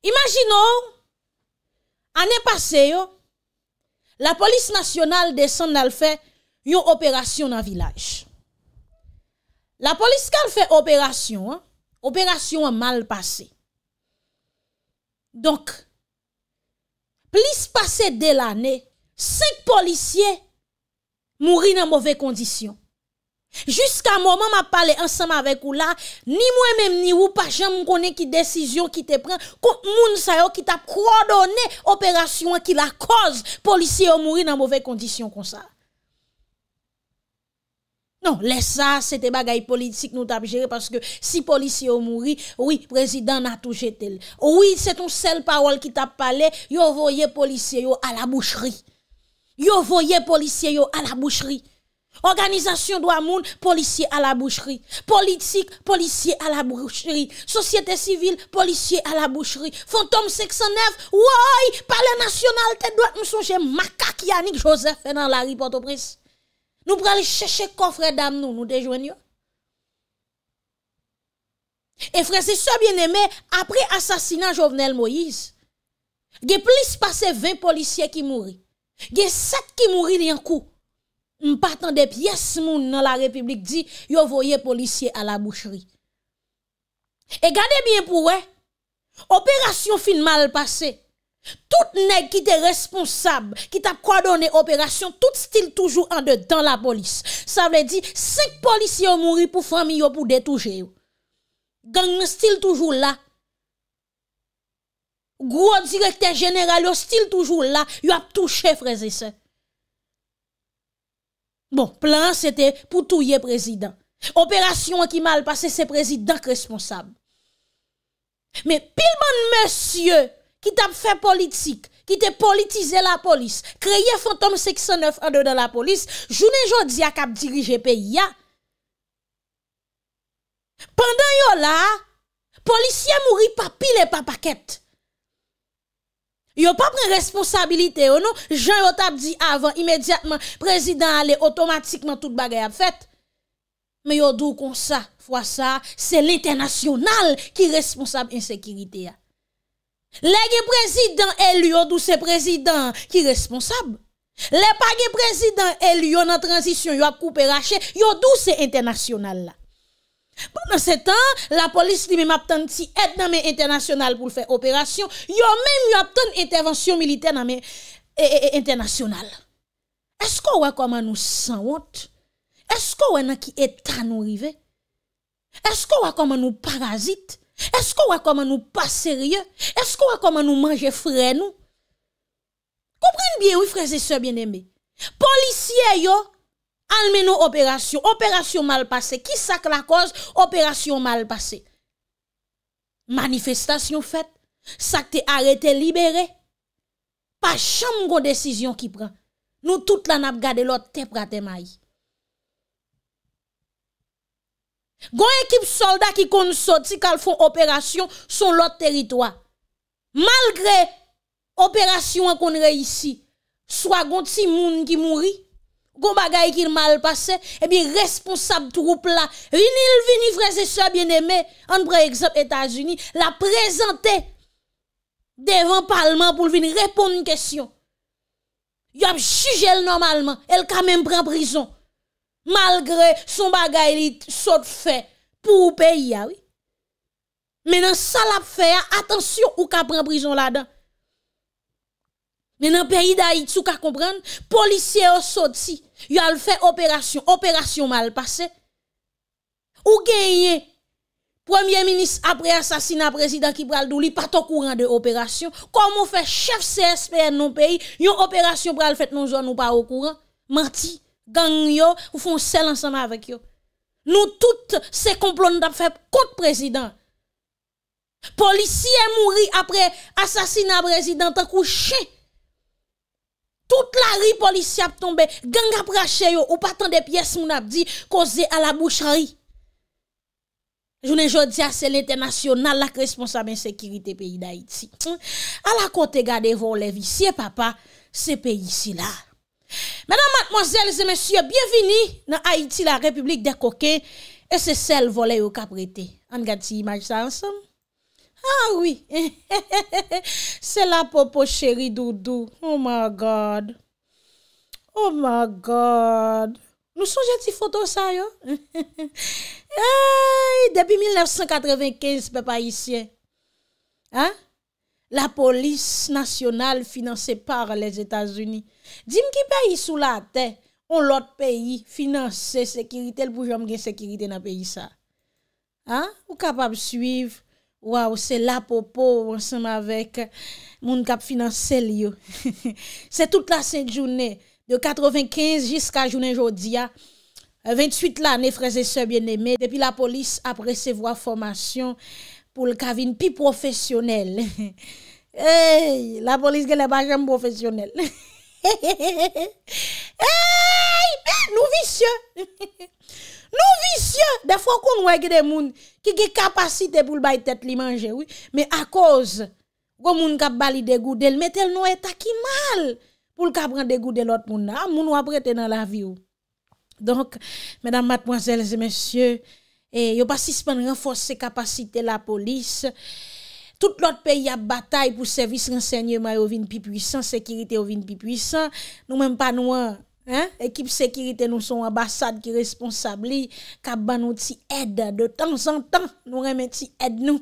Imaginons, année passée, la police nationale descend le faire une opération dans village. La police fait opération, hein, opération mal passé. Donc, plus passé de l'année, cinq policiers mourir dans mauvaises conditions. Jusqu'à moment m'a parlé ensemble avec ou là, ni moi-même ni vous pas jamais connais qui décision qui te prend contre qui t'a coordonné opération qui la cause Policiers mourir dans mauvaises conditions comme ça. Non, laisse ça, c'était bagaille politique nous t'a géré parce que si policier mouri, oui, président n'a touché tel. Oui, c'est ton seul parole qui t'a parlé, yo voyé policier yo à la boucherie. Yo voyé policier yo à la boucherie. Organisation doit moun, policier à la boucherie. Politique, policier à la boucherie. Société civile, policier à la boucherie. Fantôme 609, oui, palais national, nationalité, doit nous songer macaque Yannick Joseph dans la ripote au prince. Nous prenons chercher coffre d'âme nous, nous déjoignons. Et frère, c'est ça bien aimé, après assassinat Jovenel Moïse, il y a plus de 20 policiers qui mourent. Il y a 7 qui mourent d'un coup. Nous partant des pièces dans la République dit, yo les policiers à la boucherie. Et gardez bien pour eux, opération fin mal passée. Tout neg ki te responsab Ki tap kwa donen operasyon Tout stil toujou an de dan la polis Sa vè di, 5 polisyon mouri Pou fami yo pou detouche yo Gang men stil toujou la Gwo direkter jeneral yo stil toujou la Yo ap touche freze se Bon, plan se te pou touye prezident Operasyon an ki mal pase Se prezident responsab Men pilman monsye Ki tap fè politik, ki te politize la polis, kreye fantom 609-1-2 de la polis, jounen jodi a kap dirije pe ya. Pendan yo la, polisya mouri pa pile pa paket. Yo pa pren responsabilite yo nou, joun yo tap di avan, imediatman, prezident a le, otomatikman tout bagay a fèt. Me yo dou kon sa, fwa sa, se l'internasyonal ki responsab insekirite ya. Le gen prezidant el yo dou se prezidant ki responsab Le pa gen prezidant el yo nan transisyon yo ap koupe rache Yo dou se internasyonal la Bon nan se tan la polis li men ap tan ti et nan men internasyonal pou l fè operasyon Yo men yo ap tan intervensyon militer nan men e, e, internasyonal Esko wakwa man nou san wot? Esko wakwa nan ki et tan nou rive? Esko wakwa man nou parazit? Est-ce qu'on va comment nous pas sérieux? Est-ce qu'on va comment nous manger frais nous? Comprenez bien, oui, frères et sœurs bien-aimés. Policiers, yo, une opération. Opération mal passée. Qui sac la cause? Opération mal passée. Manifestation faite. Sac te arrêté, libéré. Pas chambre décision qui prend. Nous toutes la n'a gardé l'autre tête pour Gon équipe soldats qui kon sorti quand font opération sur l'autre territoire. Malgré opération qu'on réussi, soit gon ti moun qui mourit, gon bagay qui mal passé, eh bien responsable troupe là, vinil vini frères et bien-aimés, en prend exemple États-Unis, la présenter devant parlement pour venir répondre une question. Il a jugé normalement, elle quand même prend prison malgré son bagay il sot fait pour pays oui maintenant ça l'a fait attention ou cap prend prison là-dedans maintenant pays d'Haïti ou ka comprendre policier sorti il a fait opération opération mal passée ou gagné Premier ministre après assassinat président qui pral pas au courant de opération comment fait chef CSPN non pays une opération pral fait non zone ou pas au courant menti gang yo, ou font sel ensemble avec yo. Nous toutes ces complots nous fait contre président. Policier mouri après assassinat président tant Toute la rue policier a tombé, gang a rache yo ou pas tant de pièces mon a dit causé à la boucherie. Journée jodi c'est l'international la responsable insécurité pays d'Haïti. Hein? À la côté vous vos les ici. papa, se pays ici là. Madame, mademoiselles et messieurs, bienvenue dans Haïti, la République des Coquets. Et c'est celle volée au Cap-Rité. On gâte l'image ça ensemble. Ah oui, c'est la popo chérie Doudou. Oh my God, oh my God. Nous son j'ai dit photo ça, yo. Depuis 1995, papa, ici. La police nationale financée par les Etats-Unis. Dim ki pay sou la te, ou lot payi, finanse, sekirite, l pou jom gen sekirite nan payi sa. Ou kapap suiv, waw, se la popo wansanm avek, moun kap finanse li yo. Se tout la se jounen, de 95 jiska jounen jodia, 28 lane, freze se bieneme, depi la polis apre se vwa formasyon pou l kavin pi profesyonel. Eyy, la polis gen la bajanm profesyonel. Hey, nou visye, nou visye, defwa kon nou e gede moun ki ge kapasite pou l bay tet li manje, me a koz, kon moun kap bali degou del, metel nou e taki mal pou l kap rande degou del lot moun, a moun wap rete nan la vi ou. Donk, medan matmoazelze, monsye, eh, yo pasispan renfose kapasite la polis, Tout lot peyi ap batay pou servis rensegnye mayo vin pi pwisan, sekirite vin pi pwisan. Nou menm pa nou, ekip sekirite nou son abasad ki responsabli, kab ban nou ti ed de tan zan tan, nou reme ti ed nou.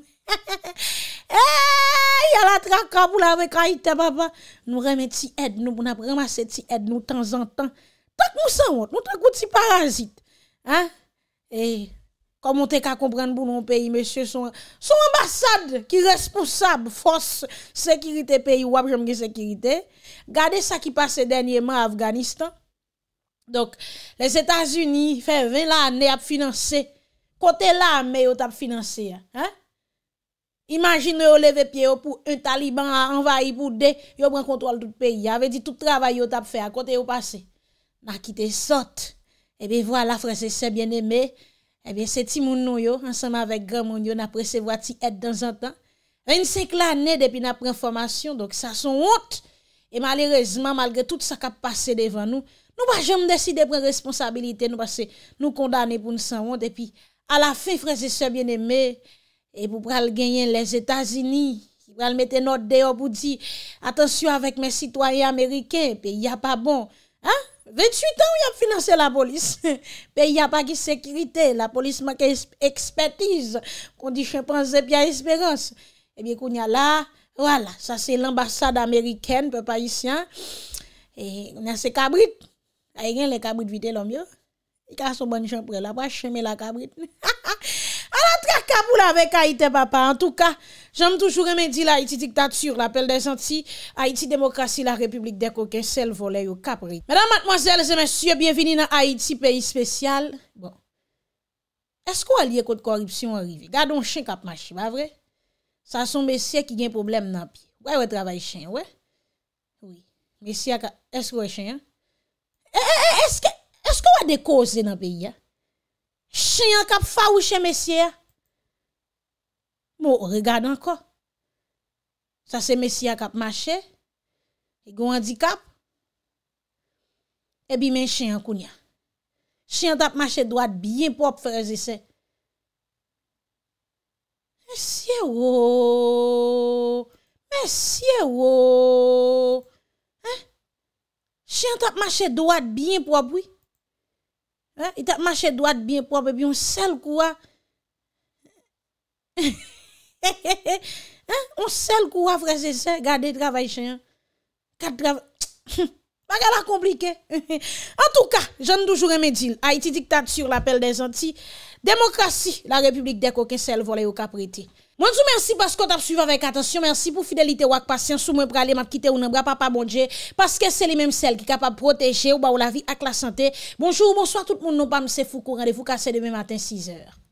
Yal atrak kapou la vek ayite baba, nou reme ti ed nou, pou nap remase ti ed nou tan zan tan. Tak nou san wot, nou tak woti parazit. Ha? Eyyy. Comme on te qu'à comprendre pour mon pays, monsieur, son, son ambassade qui est responsable, force, sécurité pays, ou j'aime sécurité. Gardez ça qui passe dernièrement Afghanistan. Donc, les États-Unis fait 20 l'année à financer. Côté là, mais ils financé. Hein? Imagine lever pied pour un taliban a envahi pour deux, pris prend contrôle tout pays. Avait dit tout travail au t'a fait à côté au passé. N'a quitté sorte. Et eh bien voilà frère c'est bien aimé. Ebyen, eh se ti moun nou yo, ansanman vek gran moun yo, napre se vwa ti et dan zantan. Ve yon seklan ne depi napren formasyon, donk sa son wot. E malirezman, malgre tout sa kap pase devan nou, nou pa jom deside pren responsabilite, nou pa se nou kondane pou nou san wot. E pi, ala fe, freze se bieneme, e pou pral genyen les Etasini, ki pral mette not deyo pou di, atensyon avek men sitwayen Ameriken, pe ya pa bon. 28 an ou y ap finanse la polis pe y apak ki sekirite la polis manke ekspertise kondi chen panse pi a esperans e bi koun y a la wala sa se l ambasade ameriken pe parisyen e y ase kabrit a y gen le kabrit vite l anbyo y ka son banj chan pre la wala chen me la kabrit Sotra kabou la vek Haiti, papa. En touka, jom toujou remendi la Haiti diktat sur l'apel de zanti. Haiti, demokrasi, la republik de koke, sel vole yo kap re. Madame, mademoiselle, zemensye, bienveni nan Haiti, peyi spesyal. Bon. Eskou a liye kote koripsyon orive? Gade yon chen kap machi, ba vre? Sa son mesye ki gen problem nan pi. Wè wè travay chen, wè? Oui. Mesye, eskou wè chen, an? Eskou wè dekose nan peyi, an? Chen, an, kap fawiche, mesye, an? Mou, bon, o regade anko. Sa se mesya kap mache, e goun dikap, e eh bi men chen an koun ya. Chen tap mache doat biyen pop fereze se. Mesye wooo! Oh. Mesye wooo! Oh. Hein? Chen tap mache doat biyen pop wii. Hein? E tap mache doat biyen pop, e biyon sel kouwa. He he he! On hein? seul coup courage frère garder travail chien. Quatre travail. la compliqué. en tout cas, ne toujours aimé dire Haïti dictature l'appel des Antilles, démocratie, la République des coquins celle volé au caprété. Moi, merci parce que vous suivi avec attention. Merci pour fidélité ou patience. Sous moi, pour aller quitter ou non, papa, bon Dieu. Parce que c'est les mêmes celles qui sont capables de protéger ou, bah, la vie avec la santé. Bonjour, bonsoir tout le monde. Nous, pas c'est Foucault. Rendez-vous cassé demain matin, 6 h